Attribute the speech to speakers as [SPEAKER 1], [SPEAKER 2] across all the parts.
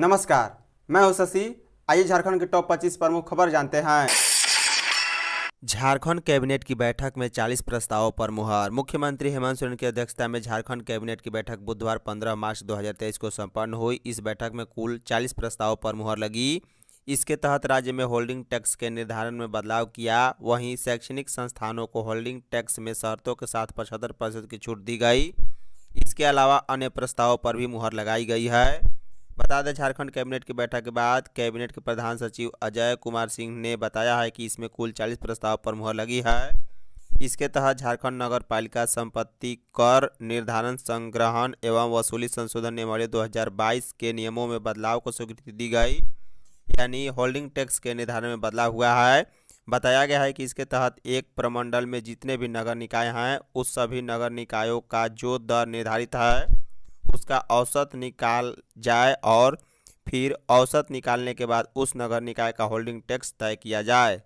[SPEAKER 1] नमस्कार मैं हूं शशि आइए झारखंड के टॉप 25 प्रमुख खबर जानते हैं झारखंड कैबिनेट की बैठक में 40 प्रस्तावों पर मुहर मुख्यमंत्री हेमंत सोरेन की अध्यक्षता में झारखंड कैबिनेट की बैठक बुधवार 15 मार्च 2023 को संपन्न हुई इस बैठक में कुल 40 प्रस्तावों पर मुहर लगी इसके तहत राज्य में होल्डिंग टैक्स के निर्धारण में बदलाव किया वहीं शैक्षणिक संस्थानों को होल्डिंग टैक्स में शर्तों के साथ पचहत्तर प्रतिशत की छूट दी गई इसके अलावा अन्य प्रस्तावों पर भी मुहर लगाई गई है बता दें झारखंड कैबिनेट की बैठक के बाद कैबिनेट के प्रधान सचिव अजय कुमार सिंह ने बताया है कि इसमें कुल 40 प्रस्ताव पर मुहर लगी है इसके तहत झारखंड नगर पालिका संपत्ति कर निर्धारण संग्रहण एवं वसूली संशोधन नियमावली 2022 के नियमों में बदलाव को स्वीकृति दी गई यानी होल्डिंग टैक्स के निर्धारण में बदलाव हुआ है बताया गया है कि इसके तहत एक प्रमंडल में जितने भी नगर निकाय हैं उस सभी नगर निकायों का जो दर निर्धारित है उसका औसत निकाल जाए और फिर औसत निकालने के बाद उस नगर निकाय का होल्डिंग टैक्स तय किया जाए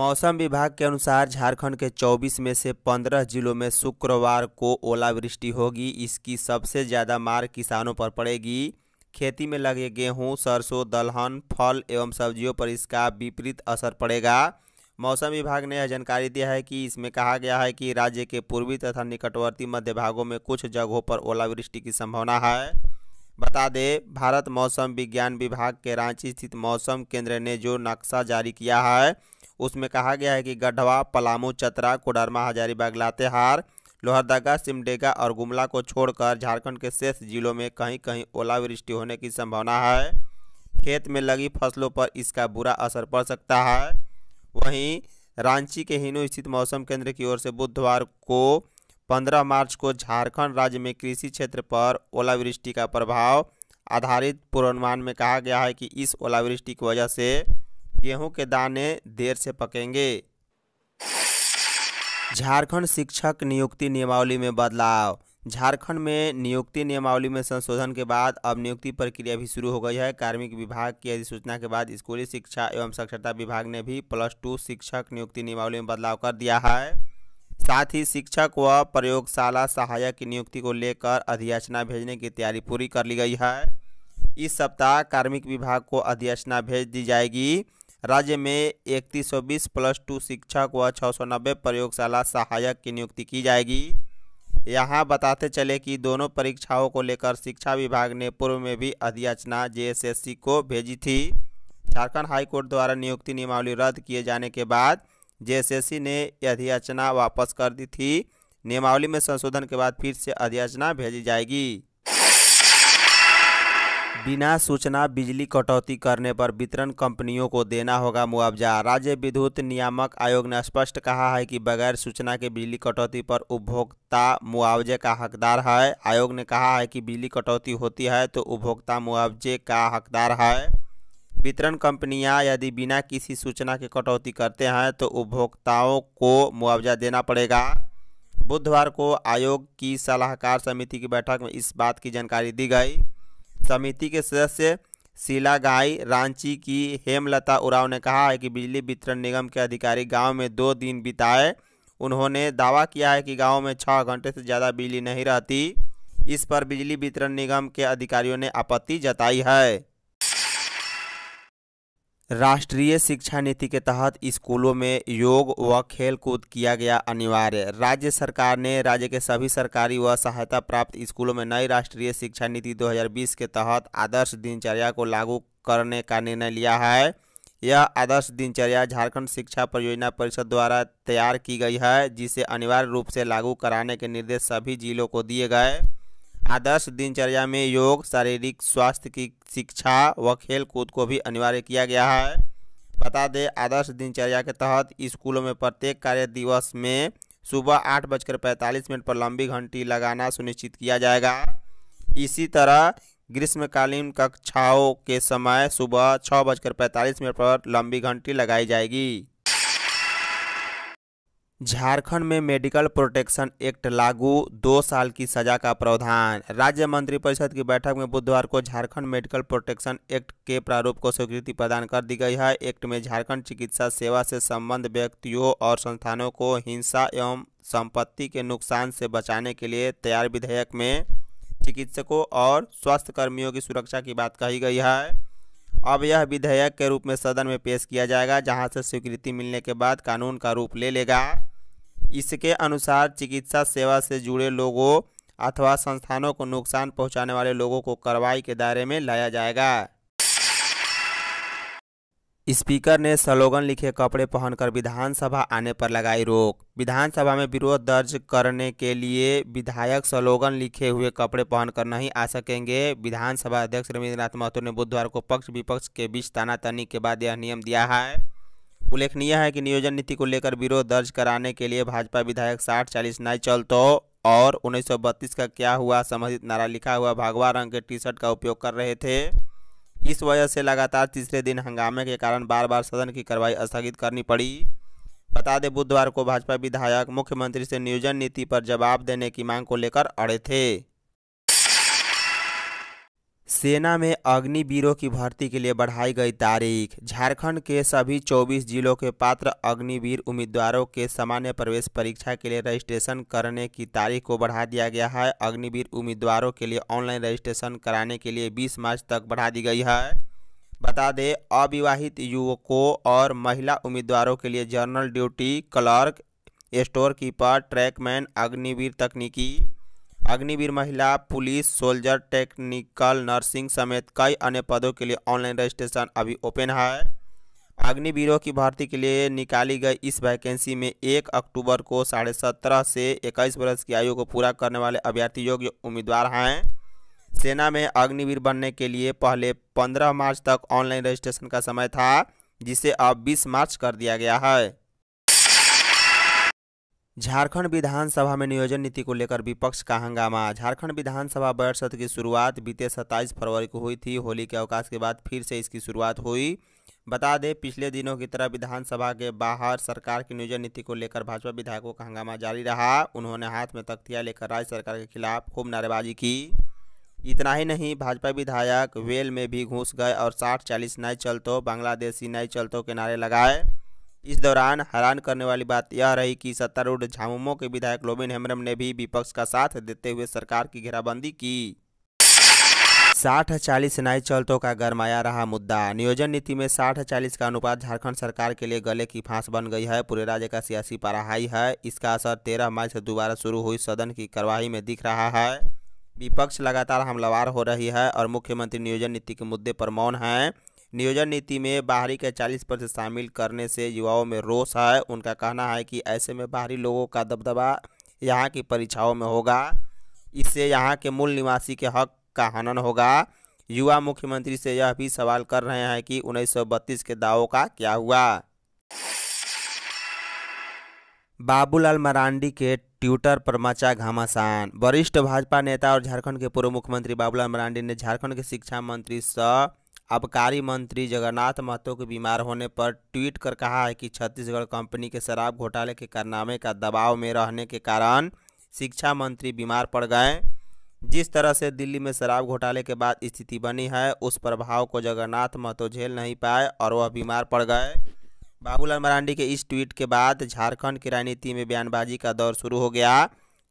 [SPEAKER 1] मौसम विभाग के अनुसार झारखंड के 24 में से 15 जिलों में शुक्रवार को ओलावृष्टि होगी इसकी सबसे ज़्यादा मार किसानों पर पड़ेगी खेती में लगे गेहूं सरसों दलहन फल एवं सब्जियों पर इसका विपरीत असर पड़ेगा मौसम विभाग ने यह जानकारी दिया है कि इसमें कहा गया है कि राज्य के पूर्वी तथा निकटवर्ती मध्य भागों में कुछ जगहों पर ओलावृष्टि की संभावना है बता दें भारत मौसम विज्ञान विभाग के रांची स्थित मौसम केंद्र ने जो नक्शा जारी किया है उसमें कहा गया है कि गढ़वा पलामू चतरा कोडरमा हजारीबाग लातेहार लोहरदगा सिमडेगा और गुमला को छोड़कर झारखंड के शेष जिलों में कहीं कहीं ओलावृष्टि होने की संभावना है खेत में लगी फसलों पर इसका बुरा असर पड़ सकता है वहीं रांची के हिनो स्थित मौसम केंद्र की ओर से बुधवार को 15 मार्च को झारखंड राज्य में कृषि क्षेत्र पर ओलावृष्टि का प्रभाव आधारित पूर्वानुमान में कहा गया है कि इस ओलावृष्टि की वजह से गेहूं के दाने देर से पकेंगे झारखंड शिक्षक नियुक्ति नियमावली में बदलाव झारखंड में नियुक्ति नियमावली में संशोधन के बाद अब नियुक्ति प्रक्रिया भी शुरू हो गई है कार्मिक विभाग की अधिसूचना के बाद स्कूली शिक्षा एवं साक्षरता विभाग ने भी प्लस टू शिक्षक नियुक्ति नियमावली में बदलाव कर दिया है साथ ही शिक्षक व प्रयोगशाला सहायक की नियुक्ति को लेकर अध्याचना भेजने की तैयारी पूरी कर ली गई है इस सप्ताह कार्मिक विभाग को अधियाचना भेज दी जाएगी राज्य में इकतीस प्लस टू शिक्षक व छः प्रयोगशाला सहायक की नियुक्ति की जाएगी यहाँ बताते चले कि दोनों परीक्षाओं को लेकर शिक्षा विभाग ने पूर्व में भी अधियाचना जेएसएससी को भेजी थी झारखंड हाईकोर्ट द्वारा नियुक्ति नियमावली रद्द किए जाने के बाद जेएसएससी ने अधियाचना वापस कर दी थी नियमावली में संशोधन के बाद फिर से अधियाचना भेजी जाएगी बिना सूचना बिजली कटौती करने पर वितरण कंपनियों को देना होगा मुआवजा राज्य विद्युत नियामक आयोग ने स्पष्ट कहा है कि बगैर सूचना के बिजली कटौती पर उपभोक्ता मुआवजे का हकदार है आयोग ने कहा है कि बिजली कटौती होती है तो उपभोक्ता मुआवजे का हकदार है वितरण कंपनियां यदि बिना किसी सूचना के कटौती करते हैं तो उपभोक्ताओं को मुआवजा देना पड़ेगा बुधवार को आयोग की सलाहकार समिति की बैठक में इस बात की जानकारी दी गई समिति के सदस्य शिलागाई रांची की हेमलता उराव ने कहा है कि बिजली वितरण निगम के अधिकारी गांव में दो दिन बिताए उन्होंने दावा किया है कि गांव में छः घंटे से ज़्यादा बिजली नहीं रहती इस पर बिजली वितरण निगम के अधिकारियों ने आपत्ति जताई है राष्ट्रीय शिक्षा नीति के तहत स्कूलों में योग व खेलकूद किया गया अनिवार्य राज्य सरकार ने राज्य के सभी सरकारी व सहायता प्राप्त स्कूलों में नई राष्ट्रीय शिक्षा नीति 2020 के तहत आदर्श दिनचर्या को लागू करने का निर्णय लिया है यह आदर्श दिनचर्या झारखंड शिक्षा परियोजना परिषद द्वारा तैयार की गई है जिसे अनिवार्य रूप से लागू कराने के निर्देश सभी जिलों को दिए गए आदर्श दिनचर्या में योग शारीरिक स्वास्थ्य की शिक्षा व खेल कूद को भी अनिवार्य किया गया है बता दें आदर्श दिनचर्या के तहत स्कूलों में प्रत्येक कार्य दिवस में सुबह आठ बजकर पैंतालीस मिनट पर लंबी घंटी लगाना सुनिश्चित किया जाएगा इसी तरह ग्रीष्मकालीन कक्षाओं के समय सुबह छः बजकर पैंतालीस मिनट पर लंबी घंटी लगाई जाएगी झारखंड में मेडिकल प्रोटेक्शन एक्ट लागू दो साल की सजा का प्रावधान राज्य मंत्रिपरिषद की बैठक में बुधवार को झारखंड मेडिकल प्रोटेक्शन एक्ट के प्रारूप को स्वीकृति प्रदान कर दी गई है एक्ट में झारखंड चिकित्सा सेवा से संबंध व्यक्तियों और संस्थानों को हिंसा एवं संपत्ति के नुकसान से बचाने के लिए तैयार विधेयक में चिकित्सकों और स्वास्थ्य कर्मियों की सुरक्षा की बात कही गई है अब यह विधेयक के रूप में सदन में पेश किया जाएगा जहां से स्वीकृति मिलने के बाद कानून का रूप ले लेगा इसके अनुसार चिकित्सा सेवा से जुड़े लोगों अथवा संस्थानों को नुकसान पहुंचाने वाले लोगों को कार्रवाई के दायरे में लाया जाएगा स्पीकर ने स्लोगन लिखे कपड़े पहनकर विधानसभा आने पर लगाई रोक विधानसभा में विरोध दर्ज करने के लिए विधायक स्लोगन लिखे हुए कपड़े पहनकर नहीं आ सकेंगे विधानसभा अध्यक्ष रविन्द्रनाथ महतो ने बुधवार को पक्ष विपक्ष के बीच तानातनी के बाद यह नियम दिया है उल्लेखनीय है कि नियोजन नीति को लेकर विरोध दर्ज कराने के लिए भाजपा विधायक साठ चालीस नाई चल तो और उन्नीस का क्या हुआ संबंधित नारा लिखा हुआ भागवा रंग के टी शर्ट का उपयोग कर रहे थे इस वजह से लगातार तीसरे दिन हंगामे के कारण बार बार सदन की कार्रवाई स्थगित करनी पड़ी बता दें बुधवार को भाजपा विधायक मुख्यमंत्री से नियोजन नीति पर जवाब देने की मांग को लेकर अड़े थे सेना में अग्निवीरों की भर्ती के लिए बढ़ाई गई तारीख झारखंड के सभी 24 जिलों के पात्र अग्निवीर उम्मीदवारों के सामान्य प्रवेश परीक्षा के लिए रजिस्ट्रेशन करने की तारीख को बढ़ा दिया गया है अग्निवीर उम्मीदवारों के लिए ऑनलाइन रजिस्ट्रेशन कराने के लिए 20 मार्च तक बढ़ा दी गई है बता दें अविवाहित युवकों और महिला उम्मीदवारों के लिए general duty clerk store keeper tradesman Agniveer तकनीकी अग्निवीर महिला पुलिस सोल्जर टेक्निकल नर्सिंग समेत कई अन्य पदों के लिए ऑनलाइन रजिस्ट्रेशन अभी ओपन है अग्निवीरों की भर्ती के लिए निकाली गई इस वैकेंसी में एक अक्टूबर को साढ़े सत्रह से इक्कीस वर्ष की आयु को पूरा करने वाले अभ्यर्थी योग्य उम्मीदवार हैं सेना में अग्निवीर बनने के लिए पहले पंद्रह मार्च तक ऑनलाइन रजिस्ट्रेशन का समय था जिसे अब बीस मार्च कर दिया गया है झारखंड विधानसभा में नियोजन नीति को लेकर विपक्ष का हंगामा झारखंड विधानसभा बजट सत्र की शुरुआत बीते 27 फरवरी को हुई थी होली के अवकाश के बाद फिर से इसकी शुरुआत हुई बता दें पिछले दिनों की तरह विधानसभा के बाहर सरकार की नियोजन नीति को लेकर भाजपा विधायकों का हंगामा जारी रहा उन्होंने हाथ में तख्तियाँ लेकर राज्य सरकार के खिलाफ खूब नारेबाजी की इतना ही नहीं भाजपा विधायक वेल में भी घुस गए और साठ चालीस नए चलतो बांग्लादेशी नए चलतो के नारे लगाए इस दौरान हैरान करने वाली बात यह रही कि सत्तारूढ़ झामुमो के विधायक लोबिन हेमरम ने भी विपक्ष का साथ देते हुए सरकार की घेराबंदी की साठ चालीस नाई चलतों का गरमाया रहा मुद्दा नियोजन नीति में साठ चालीस का अनुपात झारखंड सरकार के लिए गले की फांस बन गई है पूरे राज्य का सियासी पराहाई है इसका असर तेरह मई से दोबारा शुरू हुई सदन की कार्यवाही में दिख रहा है विपक्ष लगातार हमलावार हो रही है और मुख्यमंत्री नियोजन नीति के मुद्दे पर मौन है नियोजन नीति में बाहरी के 40 प्रतिशत शामिल करने से युवाओं में रोष है उनका कहना है कि ऐसे में बाहरी लोगों का दबदबा यहाँ की परीक्षाओं में होगा इससे यहाँ के मूल निवासी के हक का हनन होगा युवा मुख्यमंत्री से यह भी सवाल कर रहे हैं कि उन्नीस के दावों का क्या हुआ बाबूलाल मरांडी के ट्विटर पर मचा घमासान वरिष्ठ भाजपा नेता और झारखंड के पूर्व मुख्यमंत्री बाबूलाल मरांडी ने झारखंड के शिक्षा मंत्री सह आबकारी मंत्री जगन्नाथ महतो के बीमार होने पर ट्वीट कर कहा है कि छत्तीसगढ़ कंपनी के शराब घोटाले के कारनामे का दबाव में रहने के कारण शिक्षा मंत्री बीमार पड़ गए जिस तरह से दिल्ली में शराब घोटाले के बाद स्थिति बनी है उस प्रभाव को जगन्नाथ महतो झेल नहीं पाए और वह बीमार पड़ गए बाबूलाल मरांडी के इस ट्वीट के बाद झारखंड की राजनीति में बयानबाजी का दौर शुरू हो गया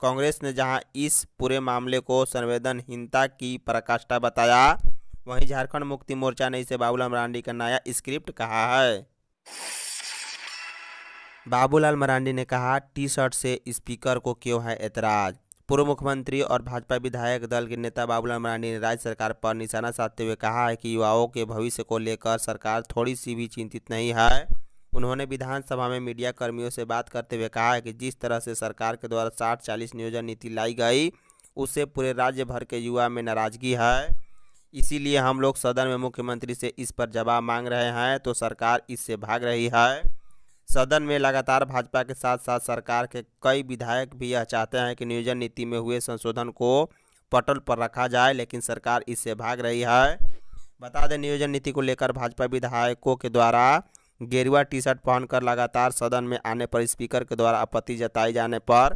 [SPEAKER 1] कांग्रेस ने जहां इस पूरे मामले को संवेदनहीनता की पराकाष्ठा बताया वहीं झारखंड मुक्ति मोर्चा ने इसे बाबूलाल मरांडी का नया स्क्रिप्ट कहा है बाबूलाल मरांडी ने कहा टी शर्ट से स्पीकर को क्यों है ऐतराज पूर्व मुख्यमंत्री और भाजपा विधायक दल के नेता बाबूलाल मरांडी ने राज्य सरकार पर निशाना साधते हुए कहा है कि युवाओं के भविष्य को लेकर सरकार थोड़ी सी भी चिंतित नहीं है उन्होंने विधानसभा में मीडिया कर्मियों से बात करते हुए कहा है कि जिस तरह से सरकार के द्वारा साठ चालीस नियोजन नीति लाई गई उससे पूरे राज्य भर के युवा में नाराजगी है इसीलिए हम लोग सदन में मुख्यमंत्री से इस पर जवाब मांग रहे हैं तो सरकार इससे भाग रही है सदन में लगातार भाजपा के साथ साथ सरकार के कई विधायक भी यह चाहते हैं कि नियोजन नीति में हुए संशोधन को पटल पर रखा जाए लेकिन सरकार इससे भाग रही है बता दें नियोजन नीति को लेकर भाजपा विधायकों के द्वारा गेरुआ टी शर्ट पहनकर लगातार सदन में आने पर स्पीकर के द्वारा आपत्ति जताई जाने पर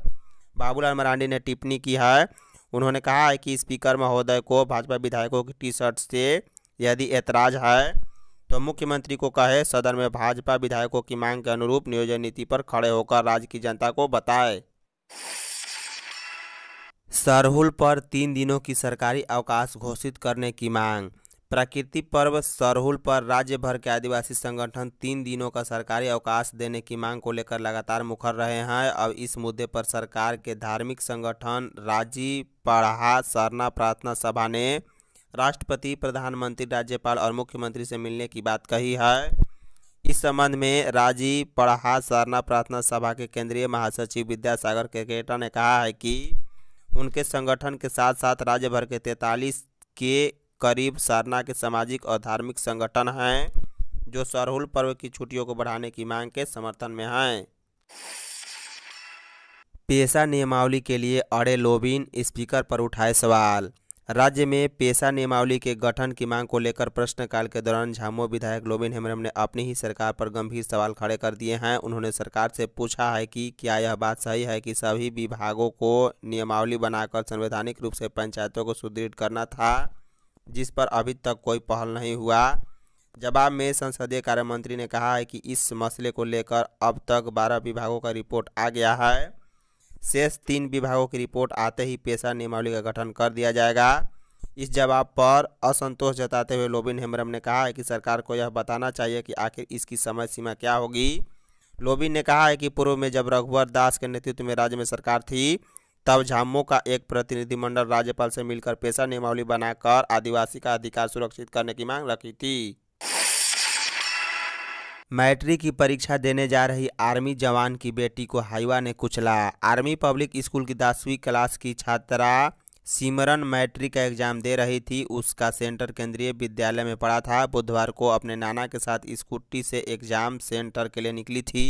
[SPEAKER 1] बाबूलाल मरांडी ने टिप्पणी की है उन्होंने कहा है कि स्पीकर महोदय को भाजपा विधायकों की टी शर्ट से यदि ऐतराज है तो मुख्यमंत्री को कहे सदन में भाजपा विधायकों की मांग के अनुरूप नियोजन नीति पर खड़े होकर राज्य की जनता को बताए सरहुल पर तीन दिनों की सरकारी अवकाश घोषित करने की मांग प्रकृति पर्व सरहुल पर राज्य भर के आदिवासी संगठन तीन दिनों का सरकारी अवकाश देने की मांग को लेकर लगातार मुखर रहे हैं अब इस मुद्दे पर सरकार के धार्मिक संगठन राजी पढ़ा सरना प्रार्थना सभा ने राष्ट्रपति प्रधानमंत्री राज्यपाल और मुख्यमंत्री से मिलने की बात कही है इस संबंध में राजी पढ़ा सरना प्रार्थना सभा के केंद्रीय महासचिव विद्यासागर केकेटा ने कहा है कि उनके संगठन के साथ साथ राज्य भर के तैंतालीस के करीब सारना के सामाजिक और धार्मिक संगठन हैं जो सरहुल पर्व की छुट्टियों को बढ़ाने की मांग के समर्थन में हैं पेशा नियमावली के लिए अड़े लोबिन स्पीकर पर उठाए सवाल राज्य में पेशा नियमावली के गठन की मांग को लेकर प्रश्नकाल के दौरान झामो विधायक लोबिन हेमरम ने अपनी ही सरकार पर गंभीर सवाल खड़े कर दिए हैं उन्होंने सरकार से पूछा है कि क्या यह बात सही है कि सभी विभागों को नियमावली बनाकर संवैधानिक रूप से पंचायतों को सुदृढ़ करना था जिस पर अभी तक कोई पहल नहीं हुआ जवाब में संसदीय कार्य मंत्री ने कहा है कि इस मसले को लेकर अब तक बारह विभागों का रिपोर्ट आ गया है शेष तीन विभागों की रिपोर्ट आते ही पेशा नियमावली का गठन कर दिया जाएगा इस जवाब पर असंतोष जताते हुए लोबिन हेम्ब्रम ने कहा है कि सरकार को यह बताना चाहिए कि आखिर इसकी समय सीमा क्या होगी लोबिन ने कहा है कि पूर्व में जब रघुवर दास के नेतृत्व में राज्य में सरकार थी तब झामो का एक प्रतिनिधिमंडल राज्यपाल से मिलकर पेशा नियमावली बनाकर आदिवासी का अधिकार सुरक्षित करने की मांग रखी थी मैट्रिक की परीक्षा देने जा रही आर्मी जवान की बेटी को हाईवा ने कुचला आर्मी पब्लिक स्कूल की दसवीं क्लास की छात्रा सिमरन मैट्रिक का एग्जाम दे रही थी उसका सेंटर केंद्रीय विद्यालय में पढ़ा था बुधवार को अपने नाना के साथ स्कूटी से एग्जाम सेंटर के लिए निकली थी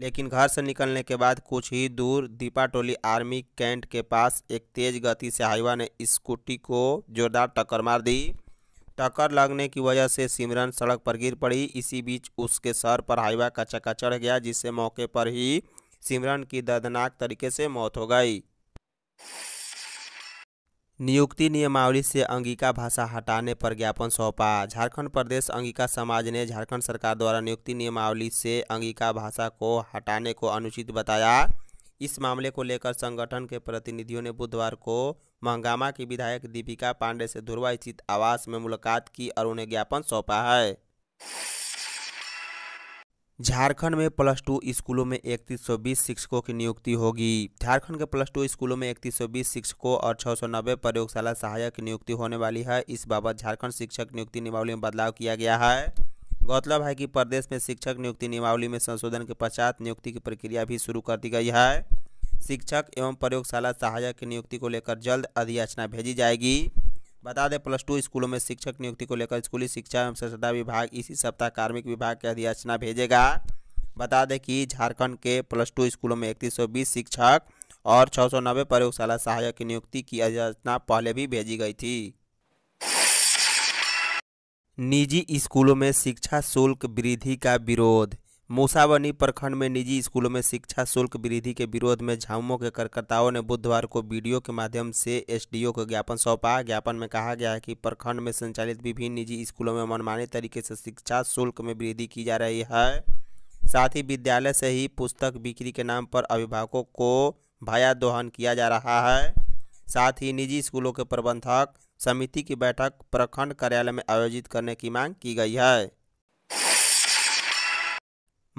[SPEAKER 1] लेकिन घर से निकलने के बाद कुछ ही दूर दीपा टोली आर्मी कैंट के पास एक तेज गति से हाईवा ने स्कूटी को जोरदार टक्कर मार दी टक्कर लगने की वजह से सिमरन सड़क पर गिर पड़ी इसी बीच उसके सर पर हाईवा का चक्का चढ़ गया जिससे मौके पर ही सिमरन की दर्दनाक तरीके से मौत हो गई नियुक्ति नियमावली से अंगिका भाषा हटाने पर ज्ञापन सौंपा झारखंड प्रदेश अंगिका समाज ने झारखंड सरकार द्वारा नियुक्ति नियमावली से अंगिका भाषा को हटाने को अनुचित बताया इस मामले को लेकर संगठन के प्रतिनिधियों ने बुधवार को महंगामा की विधायक दीपिका पांडे से धुरवा स्थित आवास में मुलाकात की और उन्हें ज्ञापन सौंपा है झारखंड में प्लस टू स्कूलों में इकतीस सौ बीस शिक्षकों की नियुक्ति होगी झारखंड के प्लस टू स्कूलों में इकतीस सौ बीस शिक्षकों और छः सौ नब्बे प्रयोगशाला सहायक की नियुक्ति होने वाली है इस बाबत झारखंड शिक्षक नियुक्ति नियमावली में बदलाव किया गया है गौरतलब है कि प्रदेश में शिक्षक नियुक्ति नियमावली में संशोधन के पश्चात नियुक्ति की प्रक्रिया भी शुरू कर दी गई है शिक्षक एवं प्रयोगशाला सहायक की नियुक्ति को लेकर जल्द अधियाचना भेजी जाएगी बता दें प्लस टू स्कूलों में शिक्षक नियुक्ति को लेकर स्कूली शिक्षा एवं स्वच्छता विभाग इसी सप्ताह कार्मिक विभाग के अधियाचना भेजेगा बता दें कि झारखंड के प्लस टू स्कूलों में इकतीस शिक्षक और नब्बे प्रयोगशाला सहायक की नियुक्ति की अधियाचना पहले भी भेजी गई थी निजी स्कूलों में शिक्षा शुल्क वृद्धि का विरोध मूसावनी प्रखंड में निजी स्कूलों में शिक्षा शुल्क वृद्धि के विरोध में झामुमो के कार्यकर्ताओं ने बुधवार को वीडियो के माध्यम से एसडीओ को ज्ञापन सौंपा ज्ञापन में कहा गया है कि प्रखंड में संचालित विभिन्न निजी स्कूलों में मनमाने तरीके से शिक्षा शुल्क में वृद्धि की जा रही है साथ ही विद्यालय से ही पुस्तक बिक्री के नाम पर अभिभावकों को भाया दोहन किया जा रहा है साथ ही निजी स्कूलों के प्रबंधक समिति की बैठक प्रखंड कार्यालय में आयोजित करने की मांग की गई है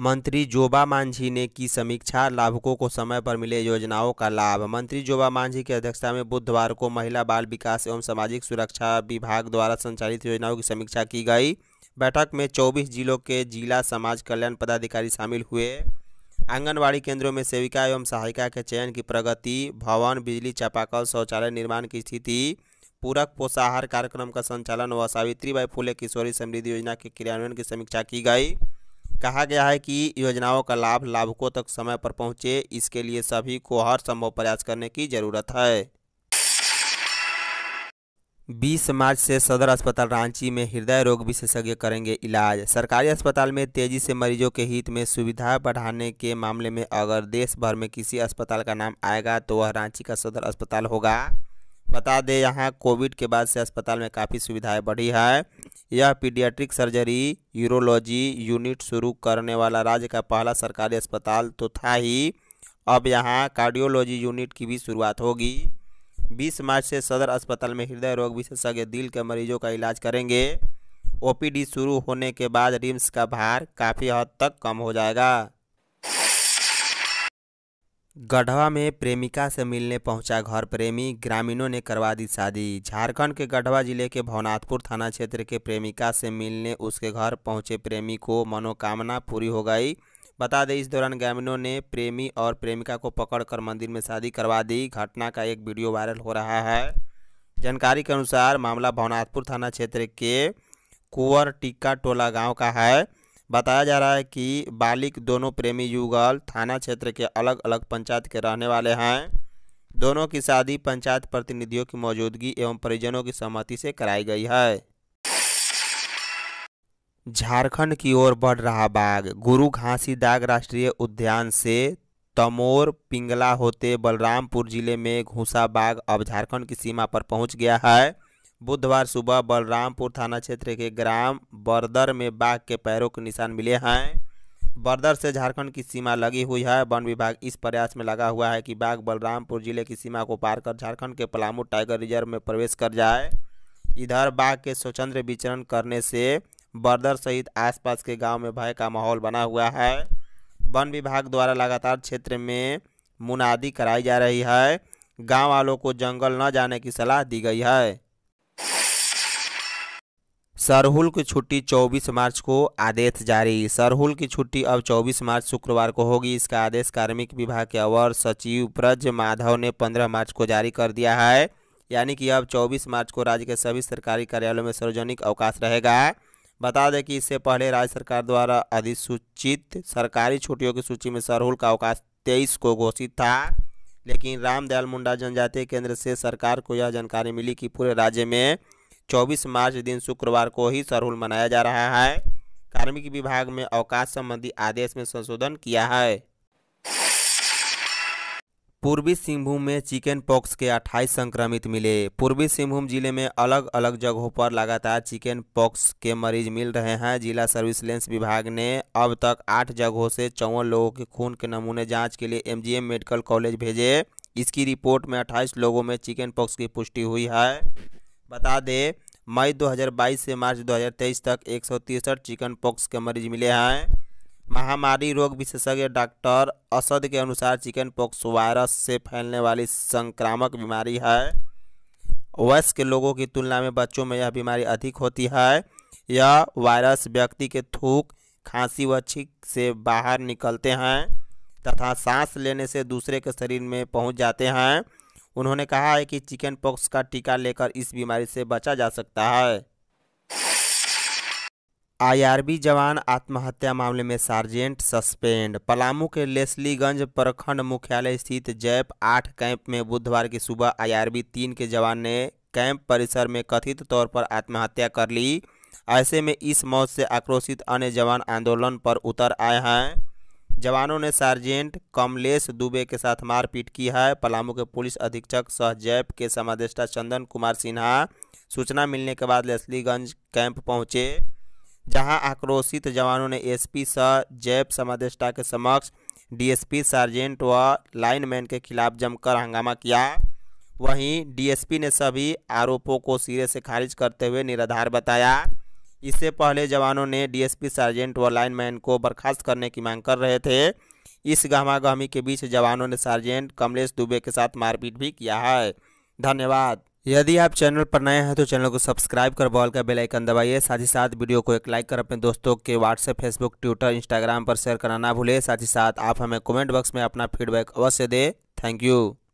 [SPEAKER 1] मंत्री जोबा मांझी ने की समीक्षा लाभुकों को समय पर मिले योजनाओं का लाभ मंत्री जोबा मांझी की अध्यक्षता में बुधवार को महिला बाल विकास एवं सामाजिक सुरक्षा विभाग द्वारा संचालित योजनाओं की समीक्षा की गई बैठक में 24 जिलों के जिला समाज कल्याण पदाधिकारी शामिल हुए आंगनबाड़ी केंद्रों में सेविका एवं सहायिका के चयन की प्रगति भवन बिजली चापाकल शौचालय निर्माण की स्थिति पूरक पोषाहार कार्यक्रम का संचालन व सावित्री बाई फूले किशोरी समृद्धि योजना के क्रियान्वयन की समीक्षा की गई कहा गया है कि योजनाओं का लाभ लाभुकों तक समय पर पहुंचे इसके लिए सभी को हर संभव प्रयास करने की जरूरत है 20 मार्च से सदर अस्पताल रांची में हृदय रोग विशेषज्ञ करेंगे इलाज सरकारी अस्पताल में तेजी से मरीजों के हित में सुविधा बढ़ाने के मामले में अगर देश भर में किसी अस्पताल का नाम आएगा तो वह रांची का सदर अस्पताल होगा बता दें यहाँ कोविड के बाद से अस्पताल में काफ़ी सुविधाएं बढ़ी है यह पीडियाट्रिक सर्जरी यूरोलॉजी यूनिट शुरू करने वाला राज्य का पहला सरकारी अस्पताल तो था ही अब यहाँ कार्डियोलॉजी यूनिट की भी शुरुआत होगी 20 मार्च से सदर अस्पताल में हृदय रोग विशेषज्ञ दिल के मरीजों का इलाज करेंगे ओपीडी शुरू होने के बाद रिम्स का भार काफ़ी हद तक कम हो जाएगा गढ़वा में प्रेमिका से मिलने पहुंचा घर प्रेमी ग्रामीणों ने करवा दी शादी झारखंड के गढ़वा जिले के भवनाथपुर थाना क्षेत्र के प्रेमिका से मिलने उसके घर पहुंचे प्रेमी को मनोकामना पूरी हो गई बता दें इस दौरान ग्रामीणों ने प्रेमी और प्रेमिका को पकड़कर मंदिर में शादी करवा दी घटना का एक वीडियो वायरल हो रहा है जानकारी के अनुसार मामला भवनाथपुर थाना क्षेत्र के कुंवर टिक्का टोला गाँव का है बताया जा रहा है कि बालिक दोनों प्रेमी युगल थाना क्षेत्र के अलग अलग पंचायत के रहने वाले हैं दोनों की शादी पंचायत प्रतिनिधियों की मौजूदगी एवं परिजनों की सहमति से कराई गई है झारखंड की ओर बढ़ रहा बाघ गुरु घासी दाग राष्ट्रीय उद्यान से तमोर पिंगला होते बलरामपुर जिले में घूसा बाघ अब झारखंड की सीमा पर पहुंच गया है बुधवार सुबह बलरामपुर थाना क्षेत्र के ग्राम बरदर में बाघ के पैरों के निशान मिले हैं बर्दर से झारखंड की सीमा लगी हुई है वन विभाग इस प्रयास में लगा हुआ है कि बाघ बलरामपुर जिले की सीमा को पार कर झारखंड के पलामू टाइगर रिजर्व में प्रवेश कर जाए इधर बाघ के स्वचंद्र विचरण करने से बर्दर सहित आसपास के गांव में भय का माहौल बना हुआ है वन विभाग द्वारा लगातार क्षेत्र में मुनादी कराई जा रही है गाँव वालों को जंगल न जाने की सलाह दी गई है सरहुल की छुट्टी 24 मार्च को आदेश जारी सरहुल की छुट्टी अब 24 मार्च शुक्रवार को होगी इसका आदेश कार्मिक विभाग के अवर सचिव ब्रज माधव ने 15 मार्च को जारी कर दिया है यानी कि अब 24 मार्च को राज्य के सभी सरकारी कार्यालयों में सार्वजनिक अवकाश रहेगा बता दें कि इससे पहले राज्य सरकार द्वारा अधिसूचित सरकारी छुट्टियों की सूची में सरहुल का अवकाश तेईस को घोषित था लेकिन रामदयाल मुंडा जनजातीय केंद्र से सरकार को यह जानकारी मिली कि पूरे राज्य में 24 मार्च दिन शुक्रवार को ही सरहुल मनाया जा रहा है कार्मिक विभाग में अवकाश संबंधी आदेश में संशोधन किया है पूर्वी सिंहभूम में चिकन पॉक्स के 28 संक्रमित मिले पूर्वी सिंहभूम जिले में अलग अलग जगहों पर लगातार चिकन पॉक्स के मरीज मिल रहे हैं जिला सर्विसलेंस विभाग ने अब तक आठ जगहों से चौवन लोगों के खून के नमूने जांच के लिए एमजीएम मेडिकल कॉलेज भेजे इसकी रिपोर्ट में 28 लोगों में चिकन पॉक्स की पुष्टि हुई है बता दें मई 2022 से मार्च 2023 तक एक चिकन पॉक्स के मरीज मिले हैं महामारी रोग विशेषज्ञ डॉक्टर असद के अनुसार चिकन पॉक्स वायरस से फैलने वाली संक्रामक बीमारी है वयस्क लोगों की तुलना में बच्चों में यह बीमारी अधिक होती है यह वायरस व्यक्ति के थूक खांसी व छीक से बाहर निकलते हैं तथा सांस लेने से दूसरे के शरीर में पहुंच जाते हैं उन्होंने कहा है कि चिकन पॉक्स का टीका लेकर इस बीमारी से बचा जा सकता है आईआरबी जवान आत्महत्या मामले में सार्जेंट सस्पेंड पलामू के लेस्लीगंज प्रखंड मुख्यालय स्थित जैप आठ कैंप में बुधवार की सुबह आईआरबी तीन के जवान ने कैंप परिसर में कथित तौर पर आत्महत्या कर ली ऐसे में इस मौत से आक्रोशित अन्य जवान आंदोलन पर उतर आए हैं जवानों ने सार्जेंट कमलेश दुबे के साथ मारपीट की है पलामू के पुलिस अधीक्षक सहजैप के समादेष्टा चंदन कुमार सिन्हा सूचना मिलने के बाद लेस्लीगंज कैंप पहुंचे जहां आक्रोशित जवानों ने एसपी सह जैप समादेष्टा के समक्ष डीएसपी सार्जेंट व लाइनमैन के खिलाफ जमकर हंगामा किया वहीं डीएसपी ने सभी आरोपों को सिरे से खारिज करते हुए निराधार बताया इससे पहले जवानों ने डीएसपी सार्जेंट व लाइनमैन को बर्खास्त करने की मांग कर रहे थे इस गहमागहमी के बीच जवानों ने सार्जेंट कमलेश दुबे के साथ मारपीट भी किया है धन्यवाद यदि आप चैनल पर नए हैं तो चैनल को सब्सक्राइब कर बॉल का बेल आइकन दबाइए साथ ही साथ वीडियो को एक लाइक कर अपने दोस्तों के व्हाट्सएप फेसबुक ट्विटर इंस्टाग्राम पर शेयर करना ना भूलें साथ ही साथ आप हमें कमेंट बॉक्स में अपना फीडबैक अवश्य दें थैंक यू